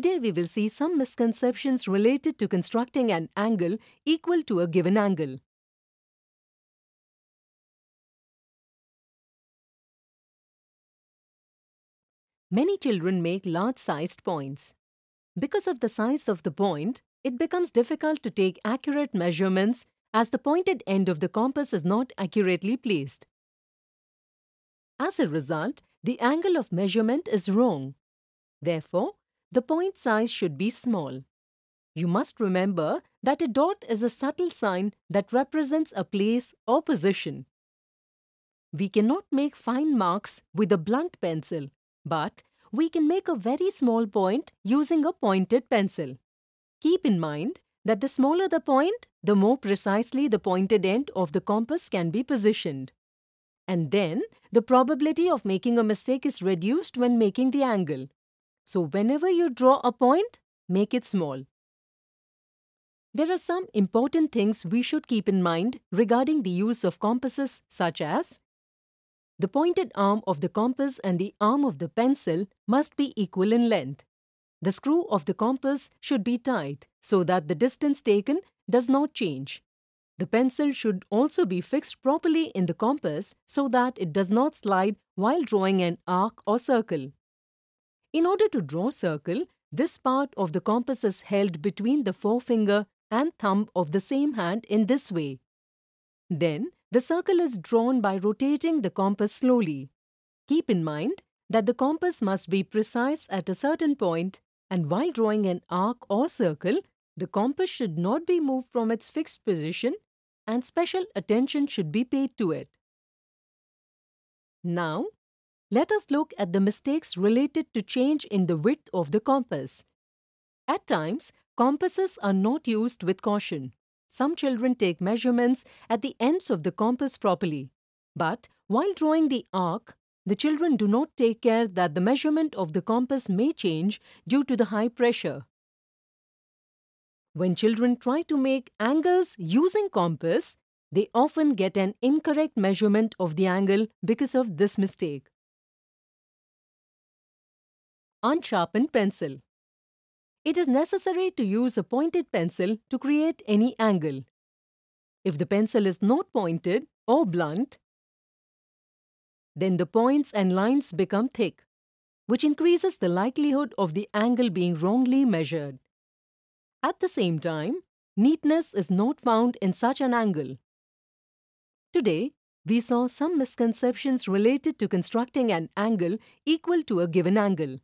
Today we will see some misconceptions related to constructing an angle equal to a given angle. Many children make large-sized points. Because of the size of the point, it becomes difficult to take accurate measurements as the pointed end of the compass is not accurately placed. As a result, the angle of measurement is wrong. Therefore, the point size should be small. You must remember that a dot is a subtle sign that represents a place or position. We cannot make fine marks with a blunt pencil, but we can make a very small point using a pointed pencil. Keep in mind that the smaller the point, the more precisely the pointed end of the compass can be positioned. And then, the probability of making a mistake is reduced when making the angle. So whenever you draw a point, make it small. There are some important things we should keep in mind regarding the use of compasses such as the pointed arm of the compass and the arm of the pencil must be equal in length. The screw of the compass should be tight so that the distance taken does not change. The pencil should also be fixed properly in the compass so that it does not slide while drawing an arc or circle. In order to draw a circle, this part of the compass is held between the forefinger and thumb of the same hand in this way. Then, the circle is drawn by rotating the compass slowly. Keep in mind that the compass must be precise at a certain point and while drawing an arc or circle, the compass should not be moved from its fixed position and special attention should be paid to it. Now, let us look at the mistakes related to change in the width of the compass. At times, compasses are not used with caution. Some children take measurements at the ends of the compass properly. But while drawing the arc, the children do not take care that the measurement of the compass may change due to the high pressure. When children try to make angles using compass, they often get an incorrect measurement of the angle because of this mistake unsharpened pencil. It is necessary to use a pointed pencil to create any angle. If the pencil is not pointed or blunt, then the points and lines become thick, which increases the likelihood of the angle being wrongly measured. At the same time, neatness is not found in such an angle. Today, we saw some misconceptions related to constructing an angle equal to a given angle.